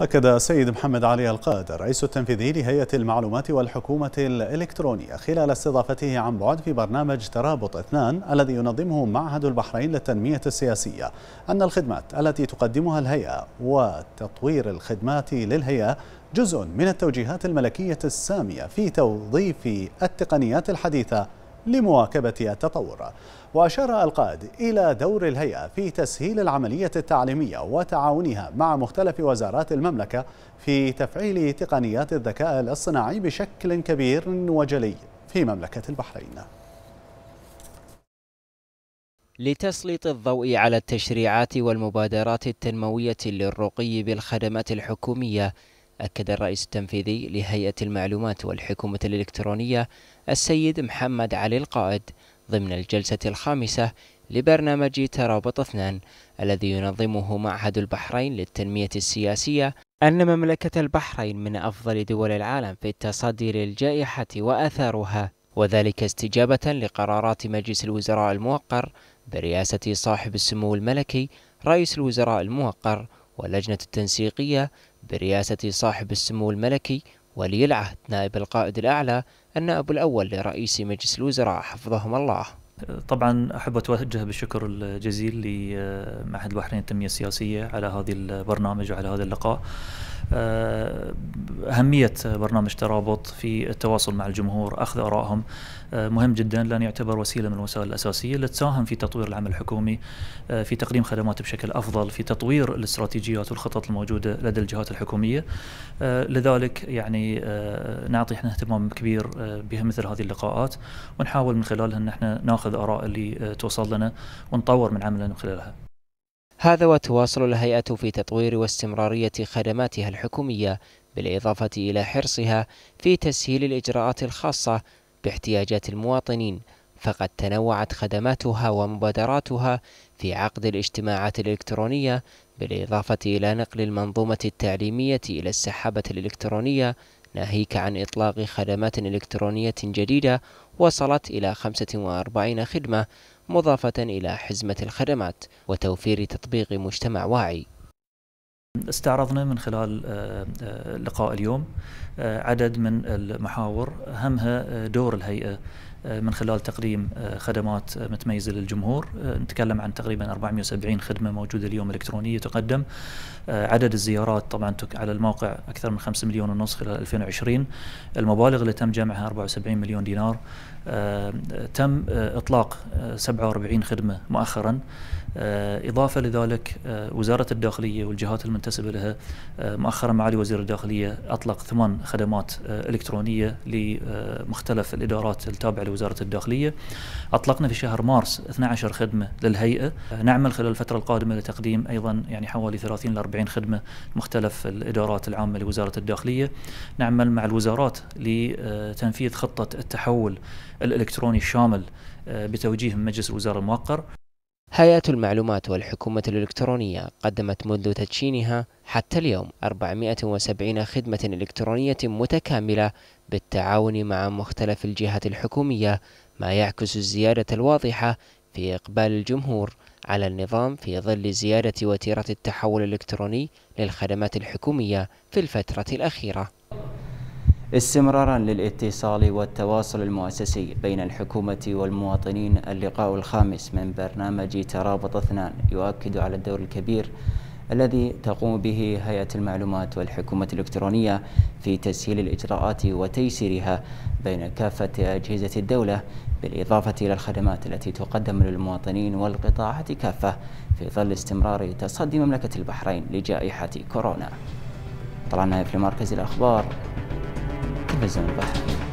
هكذا سيد محمد علي القائد رئيس التنفيذي لهيئة المعلومات والحكومة الإلكترونية خلال استضافته عن بعد في برنامج ترابط اثنان الذي ينظمه معهد البحرين للتنمية السياسية أن الخدمات التي تقدمها الهيئة وتطوير الخدمات للهيئة جزء من التوجيهات الملكية السامية في توظيف التقنيات الحديثة لمواكبة التطور وأشار القائد إلى دور الهيئة في تسهيل العملية التعليمية وتعاونها مع مختلف وزارات المملكة في تفعيل تقنيات الذكاء الاصطناعي بشكل كبير وجلي في مملكة البحرين لتسليط الضوء على التشريعات والمبادرات التنموية للرقي بالخدمات الحكومية أكد الرئيس التنفيذي لهيئة المعلومات والحكومة الإلكترونية السيد محمد علي القائد ضمن الجلسة الخامسة لبرنامج ترابط اثنان الذي ينظمه معهد البحرين للتنمية السياسية أن مملكة البحرين من أفضل دول العالم في التصدي للجائحة وأثارها وذلك استجابة لقرارات مجلس الوزراء الموقر برئاسة صاحب السمو الملكي رئيس الوزراء الموقر واللجنة التنسيقية برئاسة صاحب السمو الملكي ولي العهد نائب القائد الأعلى النائب الأول لرئيس مجلس الوزراء حفظهم الله طبعا احب اتوجه بالشكر الجزيل لمعهد البحرين التنميه السياسيه على هذه البرنامج وعلى هذا اللقاء. آه، أهمية برنامج ترابط في التواصل مع الجمهور أخذ آرائهم آه، مهم جدا لأن يعتبر وسيلة من الوسائل الأساسية اللي تساهم في تطوير العمل الحكومي آه، في تقديم خدمات بشكل أفضل في تطوير الاستراتيجيات والخطط الموجودة لدى الجهات الحكومية لذلك يعني نعطي احنا اهتمام كبير بمثل هذه اللقاءات ونحاول من خلالها ان احنا ناخذ آراء اللي توصل لنا ونطور من عملنا من خلالها هذا وتواصل الهيئة في تطوير واستمرارية خدماتها الحكومية بالإضافة إلى حرصها في تسهيل الإجراءات الخاصة باحتياجات المواطنين فقد تنوعت خدماتها ومبادراتها في عقد الاجتماعات الإلكترونية بالإضافة إلى نقل المنظومة التعليمية إلى السحابة الإلكترونية ناهيك عن إطلاق خدمات إلكترونية جديدة وصلت إلى 45 خدمة مضافة إلى حزمة الخدمات وتوفير تطبيق مجتمع واعي استعرضنا من خلال آه، آه، لقاء اليوم آه، عدد من المحاور أهمها دور الهيئة آه، من خلال تقديم آه، خدمات آه، متميزه للجمهور نتكلم عن تقريبا 470 خدمه موجوده اليوم الكترونيه تقدم عدد الزيارات طبعا على الموقع اكثر من 5 مليون ونص خلال 2020 المبالغ اللي تم جمعها 74 مليون دينار تم اطلاق 47 خدمه مؤخرا اضافه لذلك وزاره الداخليه والجهات المنتسبه لها مؤخرا معالي وزير الداخليه اطلق ثمان خدمات الكترونيه لمختلف الادارات التابعه وزارة الداخلية أطلقنا في شهر مارس 12 خدمة للهيئة نعمل خلال الفترة القادمة لتقديم أيضا يعني حوالي 30 ل 40 خدمة مختلف الإدارات العامة لوزارة الداخلية نعمل مع الوزارات لتنفيذ خطة التحول الإلكتروني الشامل آه، بتوجيه مجلس الوزارة الموقر هيئة المعلومات والحكومة الإلكترونية قدمت منذ تدشينها حتى اليوم 470 خدمة إلكترونية متكاملة بالتعاون مع مختلف الجهات الحكومية ما يعكس الزيادة الواضحة في إقبال الجمهور على النظام في ظل زيادة وتيرة التحول الإلكتروني للخدمات الحكومية في الفترة الأخيرة استمرارا للاتصال والتواصل المؤسسي بين الحكومة والمواطنين اللقاء الخامس من برنامج ترابط اثنان يؤكد على الدور الكبير الذي تقوم به هيئة المعلومات والحكومة الإلكترونية في تسهيل الإجراءات وتيسيرها بين كافة أجهزة الدولة بالإضافة إلى الخدمات التي تقدم للمواطنين والقطاعات كافة في ظل استمرار تصدي مملكة البحرين لجائحة كورونا طلعنا في مركز الأخبار تلفزيون البحرين